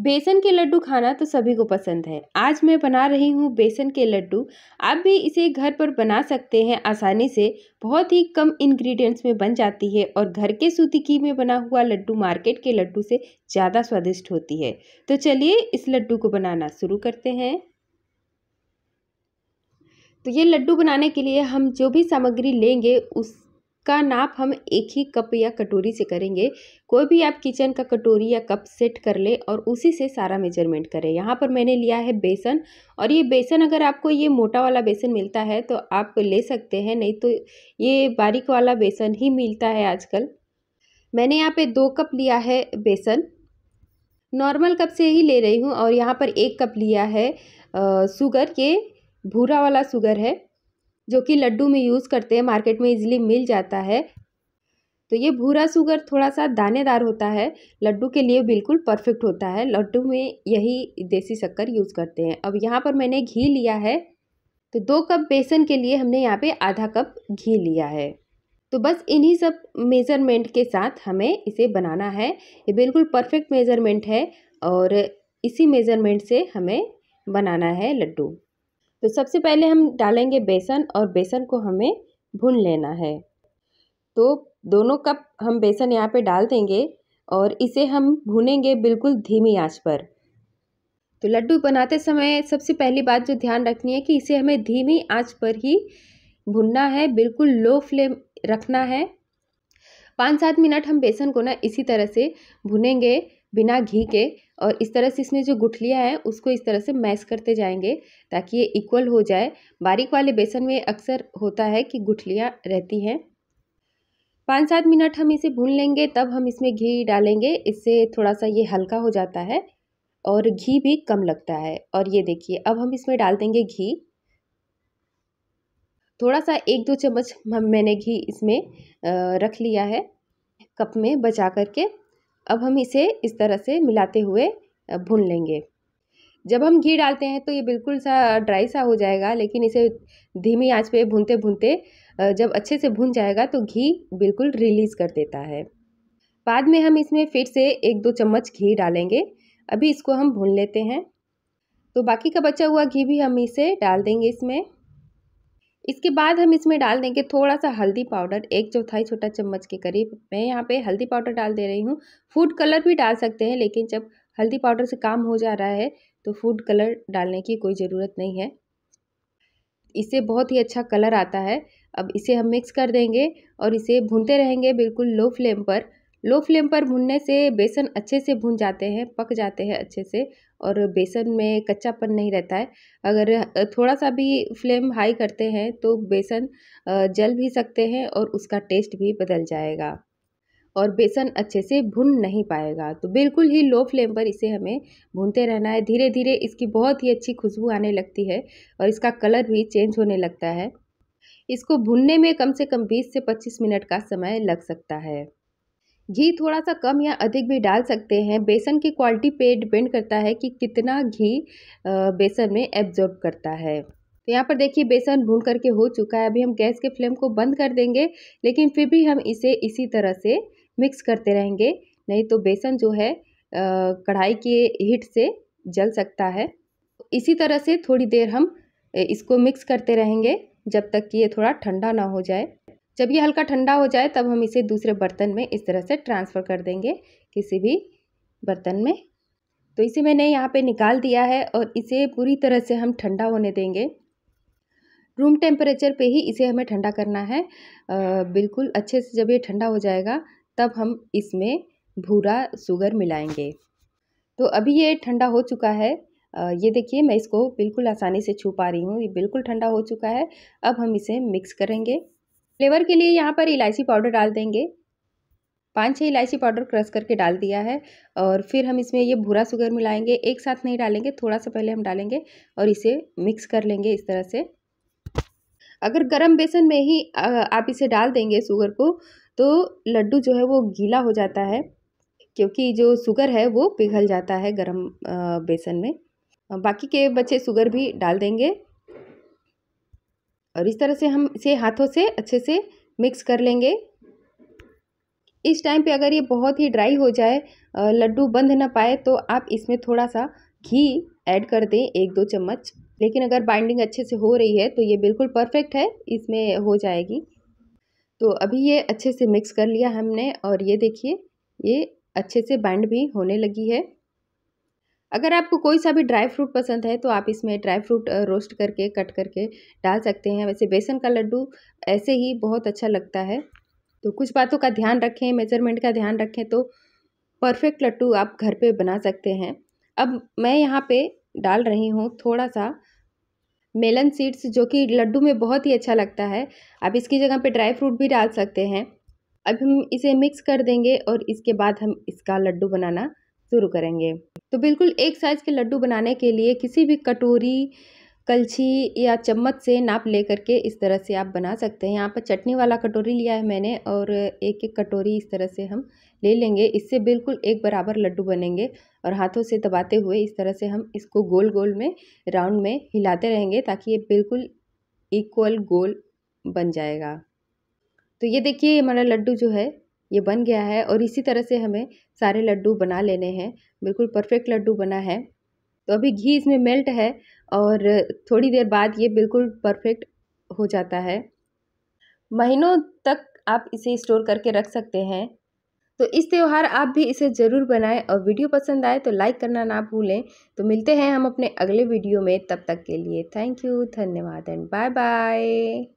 बेसन के लड्डू खाना तो सभी को पसंद है आज मैं बना रही हूँ बेसन के लड्डू आप भी इसे घर पर बना सकते हैं आसानी से बहुत ही कम इंग्रेडिएंट्स में बन जाती है और घर के सूती घी में बना हुआ लड्डू मार्केट के लड्डू से ज़्यादा स्वादिष्ट होती है तो चलिए इस लड्डू को बनाना शुरू करते हैं तो ये लड्डू बनाने के लिए हम जो भी सामग्री लेंगे उस का नाप हम एक ही कप या कटोरी से करेंगे कोई भी आप किचन का कटोरी या कप सेट कर ले और उसी से सारा मेजरमेंट करें यहाँ पर मैंने लिया है बेसन और ये बेसन अगर आपको ये मोटा वाला बेसन मिलता है तो आप ले सकते हैं नहीं तो ये बारीक वाला बेसन ही मिलता है आजकल मैंने यहाँ पे दो कप लिया है बेसन नॉर्मल कप से ही ले रही हूँ और यहाँ पर एक कप लिया है आ, सुगर ये भूरा वाला सुगर है जो कि लड्डू में यूज़ करते हैं मार्केट में इजीली मिल जाता है तो ये भूरा शुगर थोड़ा सा दानेदार होता है लड्डू के लिए बिल्कुल परफेक्ट होता है लड्डू में यही देसी शक्कर यूज़ करते हैं अब यहाँ पर मैंने घी लिया है तो दो कप बेसन के लिए हमने यहाँ पे आधा कप घी लिया है तो बस इन्हीं सब मेज़रमेंट के साथ हमें इसे बनाना है ये बिल्कुल परफेक्ट मेज़रमेंट है और इसी मेज़रमेंट से हमें बनाना है लड्डू तो सबसे पहले हम डालेंगे बेसन और बेसन को हमें भून लेना है तो दोनों कप हम बेसन यहाँ पे डाल देंगे और इसे हम भूनेंगे बिल्कुल धीमी आंच पर तो लड्डू बनाते समय सबसे पहली बात जो ध्यान रखनी है कि इसे हमें धीमी आंच पर ही भुनना है बिल्कुल लो फ्लेम रखना है पाँच सात मिनट हम बेसन को ना इसी तरह से भुनेंगे बिना घी के और इस तरह से इसमें जो गुठलियाँ हैं उसको इस तरह से मैश करते जाएंगे ताकि ये इक्वल हो जाए बारीक वाले बेसन में अक्सर होता है कि गुठलियाँ रहती हैं पाँच सात मिनट हम इसे भून लेंगे तब हम इसमें घी डालेंगे इससे थोड़ा सा ये हल्का हो जाता है और घी भी कम लगता है और ये देखिए अब हम इसमें डाल देंगे घी थोड़ा सा एक दो चम्मच मैंने घी इसमें रख लिया है कप में बचा करके अब हम इसे इस तरह से मिलाते हुए भून लेंगे जब हम घी डालते हैं तो ये बिल्कुल सा ड्राई सा हो जाएगा लेकिन इसे धीमी आंच पे भूनते भूनते जब अच्छे से भून जाएगा तो घी बिल्कुल रिलीज़ कर देता है बाद में हम इसमें फिर से एक दो चम्मच घी डालेंगे अभी इसको हम भून लेते हैं तो बाकी का बचा हुआ घी भी हम इसे डाल देंगे इसमें इसके बाद हम इसमें डाल देंगे थोड़ा सा हल्दी पाउडर एक चौथाई छोटा चम्मच के करीब मैं यहाँ पे हल्दी पाउडर डाल दे रही हूँ फूड कलर भी डाल सकते हैं लेकिन जब हल्दी पाउडर से काम हो जा रहा है तो फूड कलर डालने की कोई ज़रूरत नहीं है इससे बहुत ही अच्छा कलर आता है अब इसे हम मिक्स कर देंगे और इसे भूनते रहेंगे बिल्कुल लो फ्लेम पर लो फ्लेम पर भूनने से बेसन अच्छे से भून जाते हैं पक जाते हैं अच्छे से और बेसन में कच्चापन नहीं रहता है अगर थोड़ा सा भी फ्लेम हाई करते हैं तो बेसन जल भी सकते हैं और उसका टेस्ट भी बदल जाएगा और बेसन अच्छे से भुन नहीं पाएगा तो बिल्कुल ही लो फ्लेम पर इसे हमें भूनते रहना है धीरे धीरे इसकी बहुत ही अच्छी खुशबू आने लगती है और इसका कलर भी चेंज होने लगता है इसको भुनने में कम से कम 20 से 25 मिनट का समय लग सकता है घी थोड़ा सा कम या अधिक भी डाल सकते हैं बेसन की क्वालिटी पे डिपेंड करता है कि कितना घी बेसन में एब्जॉर्ब करता है तो यहाँ पर देखिए बेसन भून करके हो चुका है अभी हम गैस के फ्लेम को बंद कर देंगे लेकिन फिर भी हम इसे इसी तरह से मिक्स करते रहेंगे नहीं तो बेसन जो है कढ़ाई के हीट से जल सकता है इसी तरह से थोड़ी देर हम इसको मिक्स करते रहेंगे जब तक कि ये थोड़ा ठंडा ना हो जाए जब ये हल्का ठंडा हो जाए तब हम इसे दूसरे बर्तन में इस तरह से ट्रांसफ़र कर देंगे किसी भी बर्तन में तो इसे मैंने यहाँ पे निकाल दिया है और इसे पूरी तरह से हम ठंडा होने देंगे रूम टेम्परेचर पे ही इसे हमें ठंडा करना है आ, बिल्कुल अच्छे से जब ये ठंडा हो जाएगा तब हम इसमें भूरा शुगर मिलाएंगे तो अभी ये ठंडा हो चुका है आ, ये देखिए मैं इसको बिल्कुल आसानी से छू पा रही हूँ ये बिल्कुल ठंडा हो चुका है अब हम इसे मिक्स करेंगे फ्लेवर के लिए यहाँ पर इलायची पाउडर डाल देंगे पाँच छः इलायची पाउडर क्रश करके डाल दिया है और फिर हम इसमें ये भूरा शुगर मिलाएंगे एक साथ नहीं डालेंगे थोड़ा सा पहले हम डालेंगे और इसे मिक्स कर लेंगे इस तरह से अगर गरम बेसन में ही आप इसे डाल देंगे शुगर को तो लड्डू जो है वो गीला हो जाता है क्योंकि जो शुगर है वो पिघल जाता है गर्म बेसन में बाकी के बच्चे शुगर भी डाल देंगे और इस तरह से हम इसे हाथों से अच्छे से मिक्स कर लेंगे इस टाइम पे अगर ये बहुत ही ड्राई हो जाए लड्डू बंद ना पाए तो आप इसमें थोड़ा सा घी ऐड कर दें एक दो चम्मच लेकिन अगर बाइंडिंग अच्छे से हो रही है तो ये बिल्कुल परफेक्ट है इसमें हो जाएगी तो अभी ये अच्छे से मिक्स कर लिया हमने और ये देखिए ये अच्छे से बाइंड भी होने लगी है अगर आपको कोई सा भी ड्राई फ्रूट पसंद है तो आप इसमें ड्राई फ्रूट रोस्ट करके कट करके डाल सकते हैं वैसे बेसन का लड्डू ऐसे ही बहुत अच्छा लगता है तो कुछ बातों का ध्यान रखें मेजरमेंट का ध्यान रखें तो परफेक्ट लड्डू आप घर पे बना सकते हैं अब मैं यहाँ पे डाल रही हूँ थोड़ा सा मेलन सीड्स जो कि लड्डू में बहुत ही अच्छा लगता है आप इसकी जगह पे ड्राई फ्रूट भी डाल सकते हैं अब हम इसे मिक्स कर देंगे और इसके बाद हम इसका लड्डू बनाना शुरू करेंगे तो बिल्कुल एक साइज़ के लड्डू बनाने के लिए किसी भी कटोरी कलछी या चम्मच से नाप ले करके इस तरह से आप बना सकते हैं यहाँ पर चटनी वाला कटोरी लिया है मैंने और एक एक कटोरी इस तरह से हम ले लेंगे इससे बिल्कुल एक बराबर लड्डू बनेंगे और हाथों से दबाते हुए इस तरह से हम इसको गोल गोल में राउंड में हिलाते रहेंगे ताकि ये बिल्कुल इक्वल गोल बन जाएगा तो ये देखिए हमारा लड्डू जो है ये बन गया है और इसी तरह से हमें सारे लड्डू बना लेने हैं बिल्कुल परफेक्ट लड्डू बना है तो अभी घी इसमें मेल्ट है और थोड़ी देर बाद ये बिल्कुल परफेक्ट हो जाता है महीनों तक आप इसे स्टोर करके रख सकते हैं तो इस त्यौहार आप भी इसे ज़रूर बनाएं और वीडियो पसंद आए तो लाइक करना ना भूलें तो मिलते हैं हम अपने अगले वीडियो में तब तक के लिए थैंक यू धन्यवाद एंड बाय बाय